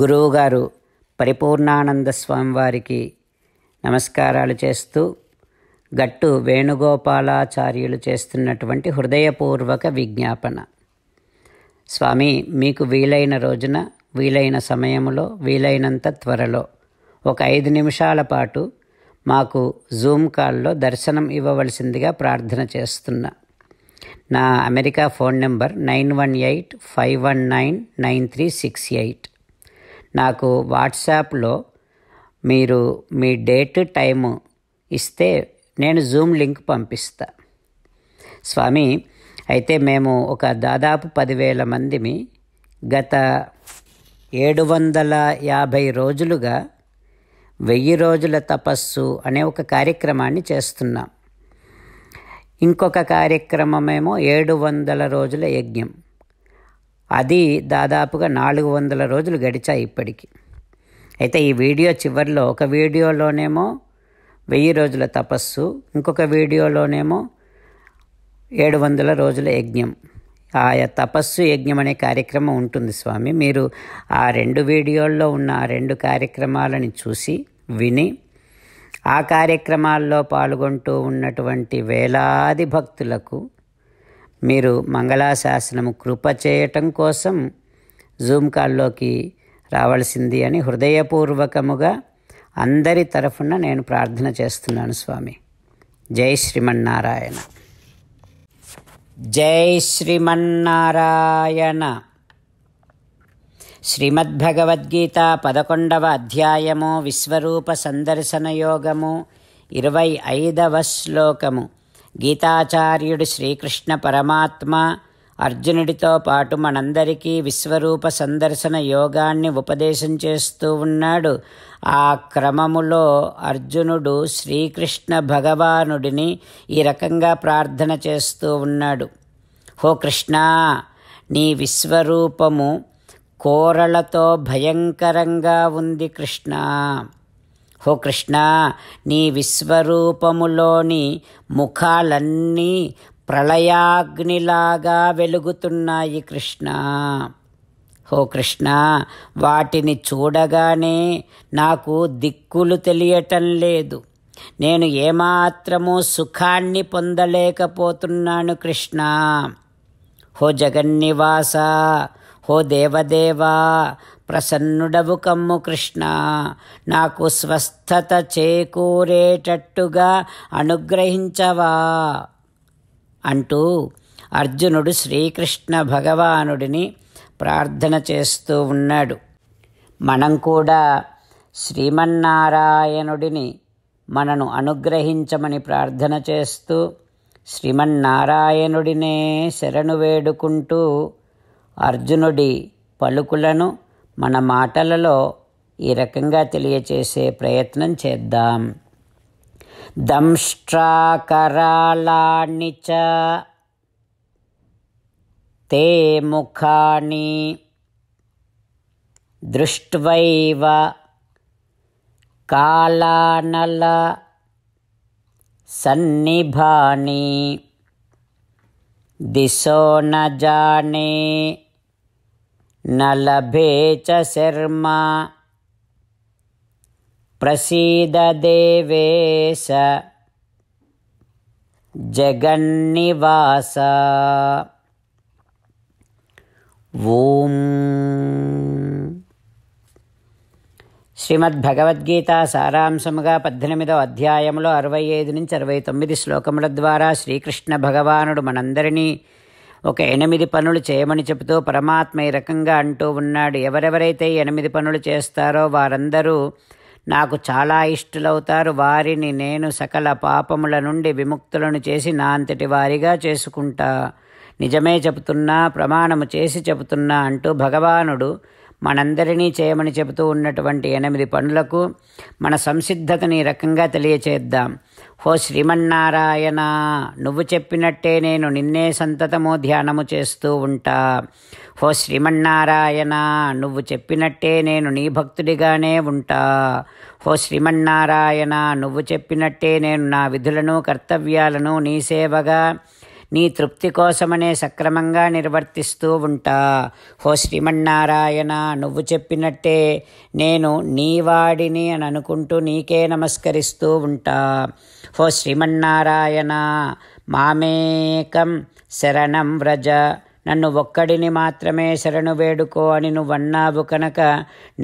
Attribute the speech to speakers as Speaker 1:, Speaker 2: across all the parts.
Speaker 1: గురువుగారు పరిపూర్ణానంద స్వామి వారికి నమస్కారాలు చేస్తూ గట్టు వేణుగోపాలాచార్యులు చేస్తున్నటువంటి హృదయపూర్వక విజ్ఞాపన స్వామి మీకు వీలైన రోజున వీలైన సమయంలో వీలైనంత త్వరలో ఒక ఐదు నిమిషాల పాటు మాకు జూమ్ కాల్లో దర్శనం ఇవ్వవలసిందిగా ప్రార్థన చేస్తున్నా నా America phone number nine one eight five one nine nine three six eight నాకు వాట్సాప్లో మీరు మీ డేట్ టైము ఇస్తే నేను జూమ్ లింక్ పంపిస్తా స్వామి అయితే మేము ఒక దాదాపు పదివేల మందిమి గత ఏడు వందల యాభై రోజులుగా వెయ్యి రోజుల తపస్సు అనే ఒక కార్యక్రమాన్ని చేస్తున్నాం ఇంకొక కార్యక్రమమేమో ఏడు వందల రోజుల యజ్ఞం అది దాదాపుగా నాలుగు వందల రోజులు గడిచాయి ఇప్పటికి అయితే ఈ వీడియో చివరిలో ఒక వీడియోలోనేమో వెయ్యి రోజుల తపస్సు ఇంకొక వీడియోలోనేమో ఏడు వందల రోజుల యజ్ఞం ఆయా తపస్సు యజ్ఞం అనే కార్యక్రమం ఉంటుంది స్వామి మీరు ఆ రెండు వీడియోల్లో ఉన్న ఆ రెండు కార్యక్రమాలని చూసి విని ఆ కార్యక్రమాల్లో పాల్గొంటూ ఉన్నటువంటి వేలాది భక్తులకు మీరు మంగళాశాసనము కృప చేయటం కోసం జూమ్ కాల్లోకి రావాల్సింది అని హృదయపూర్వకముగా అందరి తరఫున నేను ప్రార్థన చేస్తున్నాను స్వామి జై శ్రీమన్నారాయణ జై శ్రీమన్నారాయణ శ్రీమద్భగవద్గీత పదకొండవ అధ్యాయము విశ్వరూప సందర్శన యోగము ఇరవై ఐదవ శ్లోకము గీతాచార్యుడు శ్రీకృష్ణ పరమాత్మ అర్జునుడితో పాటు మనందరికీ విశ్వరూప సందర్శన యోగాన్ని ఉపదేశం చేస్తూ ఉన్నాడు ఆ క్రమములో అర్జునుడు శ్రీకృష్ణ భగవానుడిని ఈ రకంగా ప్రార్థన చేస్తూ ఉన్నాడు హో కృష్ణ నీ విశ్వరూపము కోరలతో భయంకరంగా ఉంది కృష్ణ హో కృష్ణ నీ విశ్వరూపములోని ముఖాలన్నీ ప్రళయాగ్నిలాగా వెలుగుతున్నాయి కృష్ణ హో కృష్ణ వాటిని చూడగానే నాకు దిక్కులు తెలియటం లేదు నేను ఏమాత్రము సుఖాన్ని పొందలేకపోతున్నాను కృష్ణ హో జగన్నివాస హో దేవదేవా ప్రసన్నుడవు కమ్ము కృష్ణ నాకు స్వస్థత చేకూరేటట్టుగా అనుగ్రహించవా అంటూ అర్జునుడు శ్రీకృష్ణ భగవానుడిని ప్రార్థన చేస్తూ ఉన్నాడు మనం కూడా శ్రీమన్నారాయణుడిని మనను అనుగ్రహించమని ప్రార్థన చేస్తూ శ్రీమన్నారాయణుడినే శరణు వేడుకుంటూ అర్జునుడి పలుకులను మన మాటలలో ఈ రకంగా తెలియచేసే ప్రయత్నం చేద్దాం దంష్ట్రాకరాళాణిచ చ తే ముఖాని దృష్ట్వైవ కాళానల సన్నిభాని దిశో न लभे च शर्म శ్రీమద్భగవద్గీత సారాంశముగా పద్దెనిమిదవ అధ్యాయంలో అరవై ఐదు నుంచి అరవై తొమ్మిది శ్లోకముల ద్వారా శ్రీకృష్ణ భగవానుడు మనందరినీ ఒక ఎనిమిది పనులు చేయమని చెబుతూ పరమాత్మ ఈ రకంగా అంటూ ఉన్నాడు ఎవరెవరైతే ఎనిమిది పనులు చేస్తారో వారందరూ నాకు చాలా ఇష్టలవుతారు వారిని నేను సకల పాపముల నుండి విముక్తులను చేసి నా అంతటి వారిగా చేసుకుంటా నిజమే చెబుతున్నా ప్రమాణము చేసి చెబుతున్నా అంటూ భగవానుడు మనందరినీ చేయమని చెబుతూ ఉన్నటువంటి ఎనిమిది పనులకు మన సంసిద్ధతని రకంగా తెలియచేద్దాం హో శ్రీమన్నారాయణ నువ్వు చెప్పినట్టే నేను నిన్నే సంతతము ధ్యానము చేస్తూ ఉంటా హో శ్రీమన్నారాయణ నువ్వు చెప్పినట్టే నేను నీ భక్తుడిగానే ఉంటా హో శ్రీమన్నారాయణ నువ్వు చెప్పినట్టే నేను నా విధులను కర్తవ్యాలను నీ సేవగా నీ తృప్తి కోసమనే సక్రమంగా నిర్వర్తిస్తూ ఉంటా హో శ్రీమన్నారాయణ నువ్వు చెప్పినట్టే నేను నీవాడిని అని అనుకుంటూ నీకే నమస్కరిస్తూ ఉంటా హో శ్రీమన్నారాయణ మామేకం శరణం వ్రజ నన్ను ఒక్కడిని మాత్రమే శరణు వేడుకో అని నువ్వన్నావు కనుక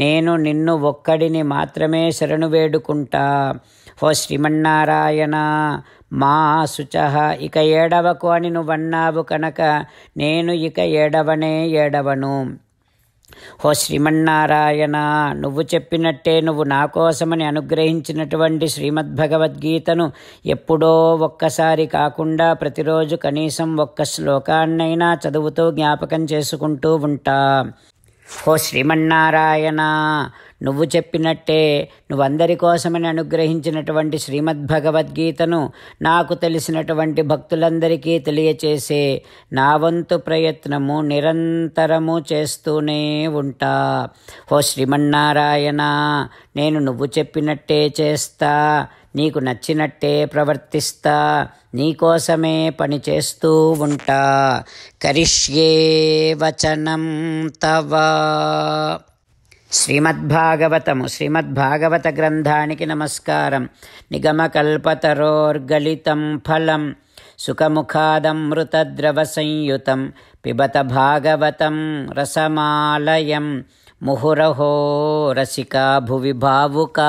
Speaker 1: నేను నిన్ను ఒక్కడిని మాత్రమే శరణు వేడుకుంటా ఓ శ్రీమన్నారాయణ మా శుచహ ఇక ఏడవకు అని నువ్వన్నావు కనుక నేను ఇక ఏడవనే ఏడవను ఓ శ్రీమన్నారాయణ నువ్వు చెప్పినట్టే నువ్వు నా కోసమని అనుగ్రహించినటువంటి శ్రీమద్భగవద్గీతను ఎప్పుడో ఒక్కసారి కాకుండా ప్రతిరోజు కనీసం ఒక్క శ్లోకాన్నైనా చదువుతూ జ్ఞాపకం చేసుకుంటూ ఉంటా ఓ శ్రీమన్నారాయణ నువ్వు చెప్పినట్టే నువ్వందరి కోసమని అనుగ్రహించినటువంటి శ్రీమద్భగవద్గీతను నాకు తెలిసినటువంటి భక్తులందరికీ తెలియచేసే నా వంతు ప్రయత్నము నిరంతరము చేస్తూనే ఉంటా ఓ శ్రీమన్నారాయణ నేను నువ్వు చెప్పినట్టే చేస్తా నీకు నచ్చినట్టే ప్రవర్తిస్తా నీకోసమే పని చేస్తూ ఉంటా కరిష్యే వచనం తవా శ్రీమద్భాగవతము శ్రీమద్భాగవత గ్రంథానికి నమస్కారం నిగమకల్పతరోర్గలితం ఫలం సుఖముఖాదమృతద్రవ సంయుతం పిబత భాగవతం రసమాలయం ముహురహో రసికా భువి భావుకా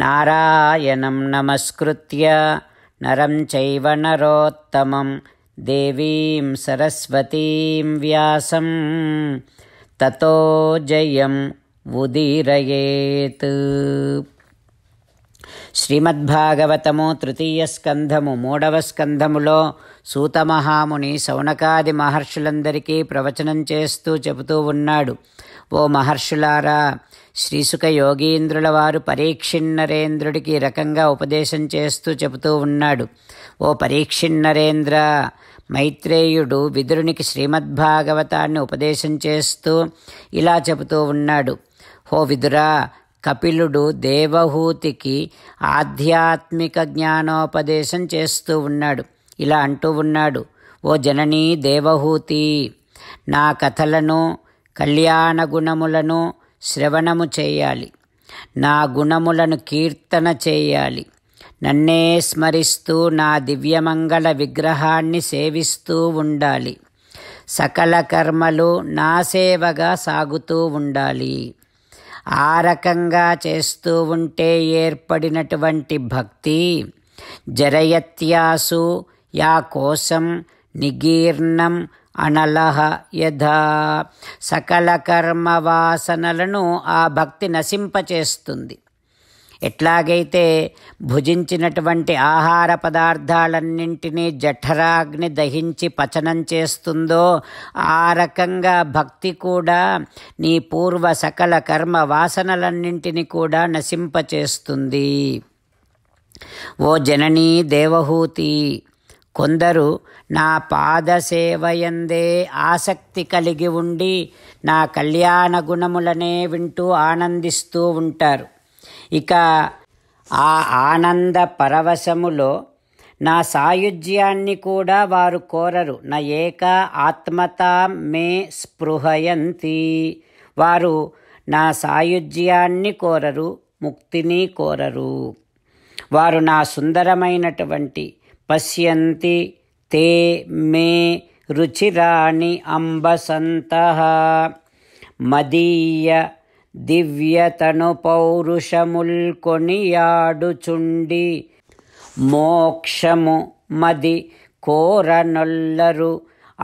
Speaker 1: నారాయణం నమస్కృత్య నరం చైవ నరోత్తమం దేవీం సరస్వతీం వ్యాసం తతో జయం ఉదీరయేత్ శ్రీమద్భాగవతము తృతీయ స్కంధము మూడవ స్కంధములో సూతమహాముని సౌనకాది మహర్షులందరికీ ప్రవచనం చేస్తూ చెబుతూ ఉన్నాడు ఓ మహర్షులారా శ్రీసుక యోగీంద్రుల వారు పరీక్షిన్నరేంద్రుడికి రకంగా ఉపదేశం చేస్తూ చెబుతూ ఉన్నాడు ఓ పరీక్షిన్నరేంద్ర మైత్రేయుడు విదురునికి శ్రీమద్భాగవతాన్ని ఉపదేశం చేస్తూ ఇలా చెబుతూ ఉన్నాడు ఓ విదురా కపిలుడు దేవహూతికి ఆధ్యాత్మిక జ్ఞానోపదేశం చేస్తూ ఉన్నాడు ఇలా అంటూ ఉన్నాడు ఓ జననీ దేవహూతి నా కథలను కళ్యాణ గుణములను శ్రవణము చేయాలి నా గుణములను కీర్తన చేయాలి నన్నే స్మరిస్తూ నా దివ్యమంగళ విగ్రహాన్ని సేవిస్తూ ఉండాలి సకల కర్మలు నా సేవగా సాగుతూ ఉండాలి ఆ రకంగా చేస్తూ ఉంటే ఏర్పడినటువంటి భక్తి జరయత్యాసు యా కోసం నిగీర్ణం అనలహ యథ సకల కర్మ వాసనలను ఆ భక్తి నశింపచేస్తుంది ఎట్లాగైతే భుజించినటువంటి ఆహార పదార్థాలన్నింటినీ జఠరాగ్ని దహించి పచనం చేస్తుందో ఆ రకంగా భక్తి కూడా నీ పూర్వ సకల కర్మ వాసనలన్నింటినీ కూడా నశింపచేస్తుంది ఓ జననీ దేవహూతి కొందరు నా పాదసేవయందే ఆసక్తి కలిగి ఉండి నా కళ్యాణ గుణములనే వింటూ ఆనందిస్తూ ఉంటారు ఇక ఆ ఆనంద పరవశములో నా సాయుజ్యాన్ని కూడా వారు కోరరు నా ఏక ఆత్మత మే స్పృహయంతి వారు నా సాయుజ్యాన్ని కోరరు ముక్తిని కోరరు వారు నా సుందరమైనటువంటి పశ్యంతి తే మే రుచిరాణి అంబసంత మదీయ దివ్యతను పౌరుషముల్కొనియాడుచుండి మోక్షము మది కోరనొల్లరు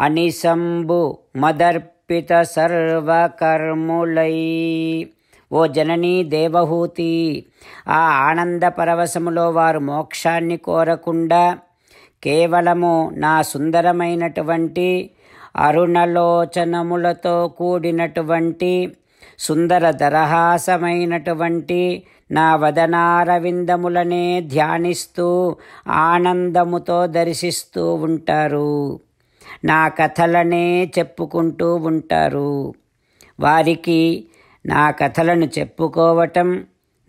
Speaker 1: అనిసంబు మదర్పిత సర్వకర్ములై ఓ జననీ దేవహూతి ఆ ఆనంద పరవశములో వారు మోక్షాన్ని కోరకుండా కేవలము నా సుందరమైనటువంటి అరుణలోచనములతో కూడినటువంటి సుందర దరహాసమైనటువంటి నా వదనారవిందములనే ధ్యానిస్తూ ఆనందముతో దర్శిస్తూ ఉంటారు నా కథలనే చెప్పుకుంటూ ఉంటారు వారికి నా కథలను చెప్పుకోవటం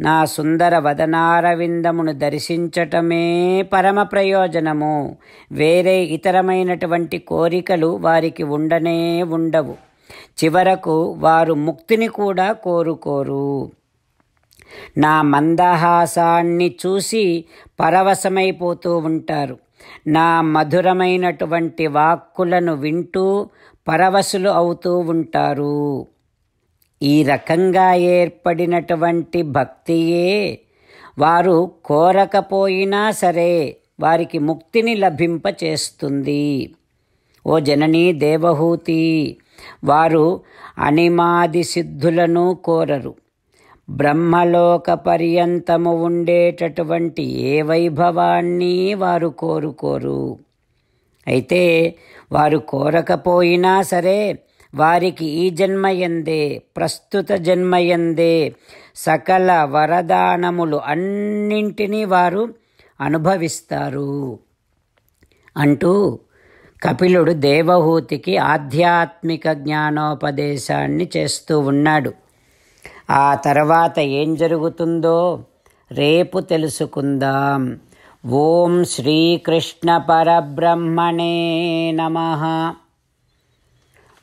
Speaker 1: నా సుందర వదనారవిందమును దర్శించటమే పరమ ప్రయోజనము వేరే ఇతరమైనటువంటి కోరికలు వారికి ఉండనే ఉండవు చివరకు వారు ముక్తిని కూడా కోరుకోరు నా మందహాసాన్ని చూసి పరవశమైపోతూ ఉంటారు నా మధురమైనటువంటి వాక్కులను వింటూ పరవశులు అవుతూ ఉంటారు ఈ రకంగా ఏర్పడినటువంటి భక్తియే వారు కోరకపోయినా సరే వారికి ముక్తిని లభింపచేస్తుంది ఓ జననీ దేవహూతి వారు అనిమాది సిద్ధులను కోరరు బ్రహ్మలోక పర్యంతము ఉండేటటువంటి ఏ వైభవాన్ని వారు కోరుకోరు అయితే వారు కోరకపోయినా సరే వారికి ఈ జన్మయందే ప్రస్తుత జన్మయందే సకల వరదానములు అన్నింటినీ వారు అనుభవిస్తారు అంటూ కపిలుడు దేవహూతికి ఆధ్యాత్మిక జ్ఞానోపదేశాన్ని చేస్తూ ఉన్నాడు ఆ తర్వాత ఏం జరుగుతుందో రేపు తెలుసుకుందాం ఓం శ్రీకృష్ణ పరబ్రహ్మణే నమ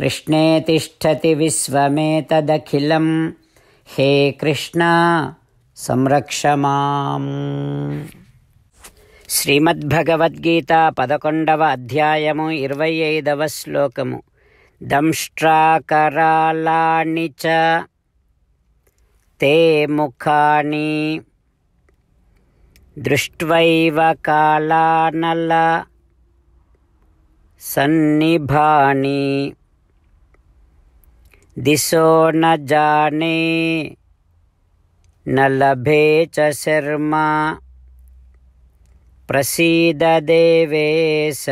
Speaker 1: कृष्णे तिष्ठति विश्वमेतदखिलं హే కృష్ణ సంరక్ష మాం శ్రీమద్భగవద్గీత పదకొండవ అధ్యాయము ఇరవై ఐదవ శ్లోకము దంష్ట్రాకరాళాణి తే ముఖాని దృష్ట్వైవ కాళానల సన్నిభాని दिशो न जाने न लभे च शर्मा प्रसीददेवेश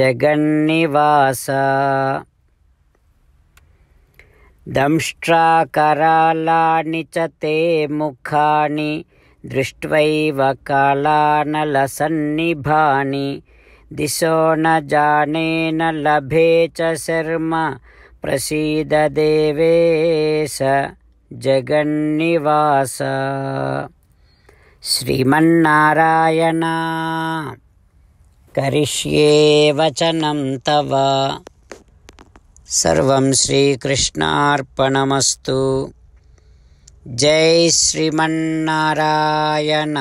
Speaker 1: जगन्निवास दंष्ट्राकरालानि च ते मुखानि दृष्ट्वैव कालानलसन्निभानि दिशो न जाने न लभे च शर्म प्रसीद देवेश जगन्निवास श्रीमन्नारायण करिष्ये वचनं तव सर्व श्रीकृष्णार्पणमस्तु जय श्रीमन्नारायण